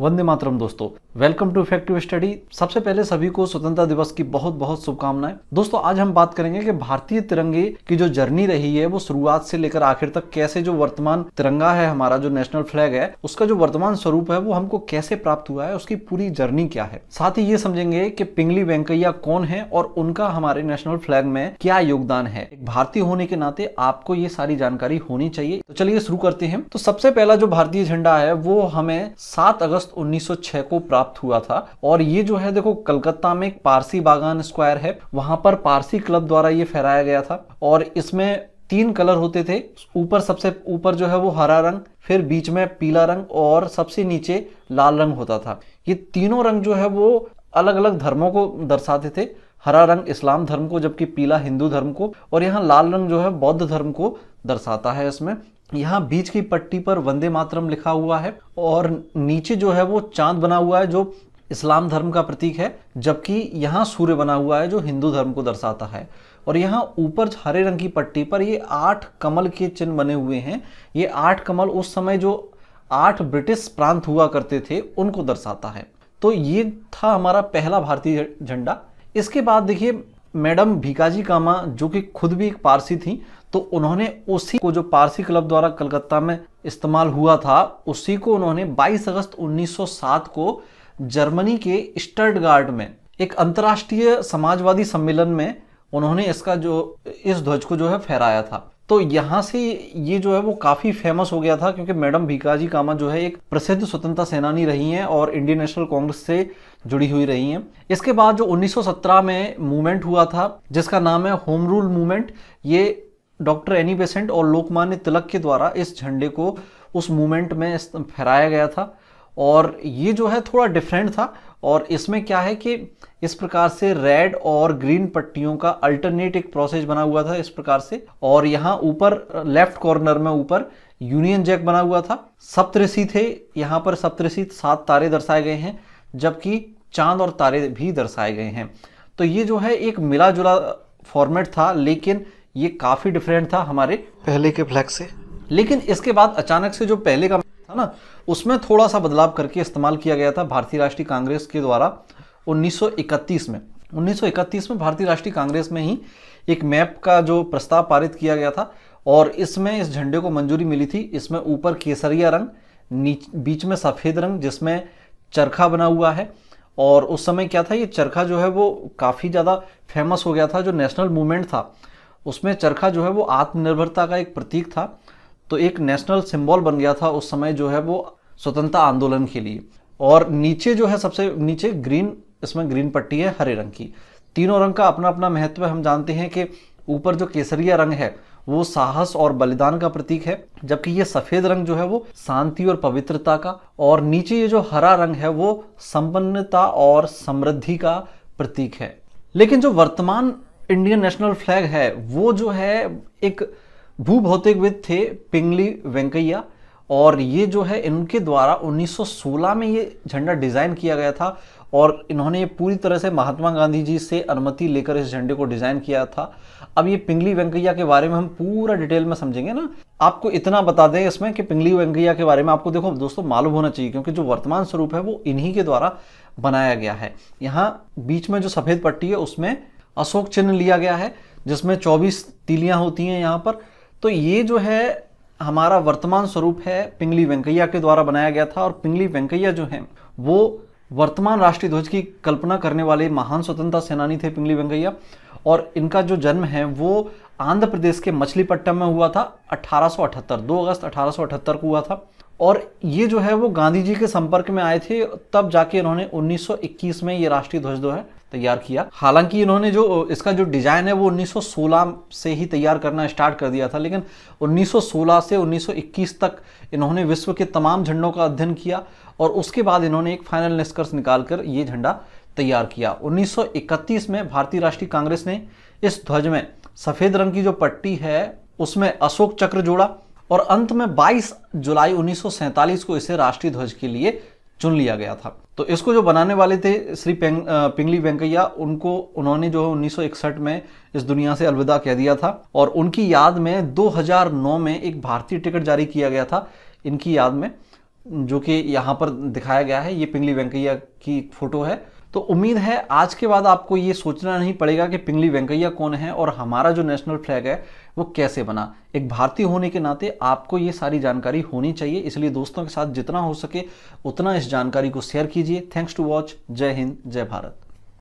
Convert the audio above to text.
वंदे मातरम दोस्तों welcome to effective study सबसे पहले सभी को स्वतंत्रता दिवस की बहुत बहुत शुभकामनाएं दोस्तों आज हम बात करेंगे कि भारतीय तिरंगे की जो जर्नी रही है वो शुरुआत से लेकर आखिर तक कैसे जो वर्तमान तिरंगा है हमारा जो नेशनल फ्लैग है उसका जो वर्तमान स्वरूप है वो हमको कैसे प्राप्त हुआ है उसकी पूरी जर्नी क्या है साथ ही ये समझेंगे की पिंगली वेंकैया कौन है और उनका हमारे नेशनल फ्लैग में क्या योगदान है एक भारतीय होने के नाते आपको ये सारी जानकारी होनी चाहिए तो चलिए शुरू करते हैं तो सबसे पहला जो भारतीय झंडा है वो हमें सात अगस्त अगस्त 1906 को प्राप्त हुआ था और ये जो है देखो कलकत्ता में एक पारसी बागान स्क्वायर है वहां पर पारसी क्लब द्वारा ये फहराया गया था और इसमें तीन कलर होते थे ऊपर सबसे ऊपर जो है वो हरा रंग फिर बीच में पीला रंग और सबसे नीचे लाल रंग होता था ये तीनों रंग जो है वो अलग अलग धर्मों को दर्शाते थे हरा रंग इस्लाम धर्म को जबकि पीला हिंदू धर्म को और यहाँ लाल रंग जो है बौद्ध धर्म को दर्शाता है इसमें यहाँ बीच की पट्टी पर वंदे मातरम लिखा हुआ है और नीचे जो है वो चांद बना हुआ है जो इस्लाम धर्म का प्रतीक है जबकि यहाँ सूर्य बना हुआ है जो हिंदू धर्म को दर्शाता है और यहाँ ऊपर हरे रंग की पट्टी पर ये आठ कमल के चिन्ह बने हुए हैं ये आठ कमल उस समय जो आठ ब्रिटिश प्रांत हुआ करते थे उनको दर्शाता है तो ये था हमारा पहला भारतीय झंडा इसके बाद देखिए मैडम भिकाजी कामा जो कि खुद भी एक पारसी थी तो उन्होंने उसी को जो पारसी क्लब द्वारा कलकत्ता में इस्तेमाल हुआ था उसी को उन्होंने 22 अगस्त 1907 को जर्मनी के स्टर्टगार्ड में एक अंतर्राष्ट्रीय समाजवादी सम्मेलन में उन्होंने इसका जो इस ध्वज को जो है फहराया था तो यहाँ से ये जो है वो काफ़ी फेमस हो गया था क्योंकि मैडम भिकाजी कामत जो है एक प्रसिद्ध स्वतंत्रता सेनानी रही हैं और इंडियन नेशनल कांग्रेस से जुड़ी हुई रही हैं इसके बाद जो 1917 में मूवमेंट हुआ था जिसका नाम है होम रूल मूवमेंट ये डॉक्टर एनी बेसेंट और लोकमान्य तिलक के द्वारा इस झंडे को उस मूवमेंट में फहराया गया था और ये जो है थोड़ा डिफरेंट था और इसमें क्या है कि इस प्रकार से रेड और ग्रीन पट्टियों का अल्टरनेट एक प्रोसेस बना हुआ था इस प्रकार से और यहाँ ऊपर लेफ्ट कॉर्नर में ऊपर यूनियन जैक बना हुआ था सप्तऋषि थे यहाँ पर सप्तऋषि सात तारे दर्शाए गए हैं जबकि चांद और तारे भी दर्शाए गए हैं तो ये जो है एक मिला जुला फॉर्मेट था लेकिन ये काफ़ी डिफरेंट था हमारे पहले के फ्लैग से लेकिन इसके बाद अचानक से जो पहले का था ना उसमें थोड़ा सा बदलाव करके इस्तेमाल किया गया था भारतीय राष्ट्रीय कांग्रेस के द्वारा 1931 में 1931 में भारतीय राष्ट्रीय कांग्रेस में ही एक मैप का जो प्रस्ताव पारित किया गया था और इसमें इस झंडे को मंजूरी मिली थी इसमें ऊपर केसरिया रंग बीच में सफ़ेद रंग जिसमें चरखा बना हुआ है और उस समय क्या था ये चरखा जो है वो काफ़ी ज़्यादा फेमस हो गया था जो नेशनल मूवमेंट था उसमें चरखा जो है वो आत्मनिर्भरता का एक प्रतीक था तो एक नेशनल सिंबल बन गया था उस समय जो है वो स्वतंत्रता आंदोलन के लिए और नीचे जो है सबसे नीचे ग्रीन इसमें ग्रीन पट्टी है हरे रंग की तीनों रंग का अपना अपना महत्व हम जानते हैं कि ऊपर जो केसरिया रंग है वो साहस और बलिदान का प्रतीक है जबकि ये सफेद रंग जो है वो शांति और पवित्रता का और नीचे ये जो हरा रंग है वो संपन्नता और समृद्धि का प्रतीक है लेकिन जो वर्तमान इंडियन नेशनल फ्लैग है वो जो है एक भू भौतिकविद थे पिंगली वेंकैया और ये जो है इनके द्वारा 1916 में ये झंडा डिज़ाइन किया गया था और इन्होंने ये पूरी तरह से महात्मा गांधी जी से अनुमति लेकर इस झंडे को डिज़ाइन किया था अब ये पिंगली वेंकैया के बारे में हम पूरा डिटेल में समझेंगे ना आपको इतना बता दें इसमें कि पिंगली वेंकैया के बारे में आपको देखो दोस्तों मालूम होना चाहिए क्योंकि जो वर्तमान स्वरूप है वो इन्हीं के द्वारा बनाया गया है यहाँ बीच में जो सफ़ेद पट्टी है उसमें अशोक चिन्ह लिया गया है जिसमें चौबीस तीलियां होती हैं यहाँ पर तो ये जो है हमारा वर्तमान स्वरूप है पिंगली वेंकैया के द्वारा बनाया गया था और पिंगली वेंकैया जो है वो वर्तमान राष्ट्रीय ध्वज की कल्पना करने वाले महान स्वतंत्रता सेनानी थे पिंगली वेंकैया और इनका जो जन्म है वो आंध्र प्रदेश के मछलीपट्टम में हुआ था 1878 2 अगस्त 1878 को हुआ था और ये जो है वो गांधी जी के संपर्क में आए थे तब जाके इन्होंने 1921 में ये राष्ट्रीय ध्वज जो है तैयार किया हालांकि इन्होंने जो इसका जो डिज़ाइन है वो 1916 से ही तैयार करना स्टार्ट कर दिया था लेकिन 1916 से 1921 तक इन्होंने विश्व के तमाम झंडों का अध्ययन किया और उसके बाद इन्होंने एक फाइनल निष्कर्ष निकाल कर ये झंडा तैयार किया 1931 में भारतीय राष्ट्रीय कांग्रेस ने इस ध्वज में सफ़ेद रंग की जो पट्टी है उसमें अशोक चक्र जोड़ा और अंत में 22 जुलाई 1947 को इसे राष्ट्रीय ध्वज के लिए चुन लिया गया था तो इसको जो बनाने वाले थे श्री पेंग, पिंगली वेंकैया उनको उन्होंने जो है उन्नीस में इस दुनिया से अलविदा कह दिया था और उनकी याद में 2009 में एक भारतीय टिकट जारी किया गया था इनकी याद में जो कि यहाँ पर दिखाया गया है ये पिंगली वेंकैया की फोटो है तो उम्मीद है आज के बाद आपको ये सोचना नहीं पड़ेगा कि पिंगली वेंकैया कौन है और हमारा जो नेशनल फ्लैग है वो कैसे बना एक भारतीय होने के नाते आपको ये सारी जानकारी होनी चाहिए इसलिए दोस्तों के साथ जितना हो सके उतना इस जानकारी को शेयर कीजिए थैंक्स टू वॉच जय हिंद जय भारत